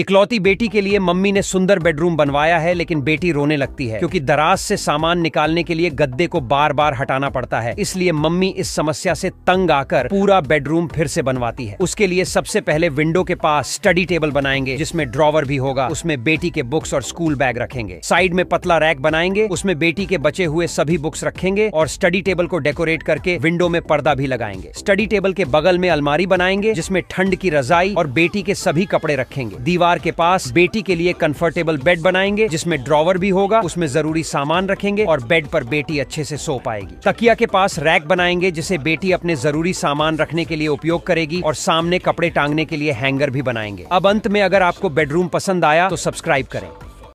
इकलौती बेटी के लिए मम्मी ने सुंदर बेडरूम बनवाया है लेकिन बेटी रोने लगती है क्योंकि दराज से सामान निकालने के लिए गद्दे को बार बार हटाना पड़ता है इसलिए मम्मी इस समस्या से तंग आकर पूरा बेडरूम फिर से बनवाती है उसके लिए सबसे पहले विंडो के पास स्टडी टेबल बनाएंगे जिसमें ड्रॉवर भी होगा उसमें बेटी के बुक्स और स्कूल बैग रखेंगे साइड में पतला रैक बनाएंगे उसमें बेटी के बचे हुए सभी बुक्स रखेंगे और स्टडी टेबल को डेकोरेट करके विंडो में पर्दा भी लगाएंगे स्टडी टेबल के बगल में अलमारी बनाएंगे जिसमें ठंड की रजाई और बेटी के सभी कपड़े रखेंगे दीवार परिवार के पास बेटी के लिए कंफर्टेबल बेड बनाएंगे जिसमें ड्रॉवर भी होगा उसमें जरूरी सामान रखेंगे और बेड पर बेटी अच्छे से सो पाएगी तकिया के पास रैक बनाएंगे जिसे बेटी अपने जरूरी सामान रखने के लिए उपयोग करेगी और सामने कपड़े टांगने के लिए हैंगर भी बनाएंगे अब अंत में अगर आपको बेडरूम पसंद आया तो सब्सक्राइब करें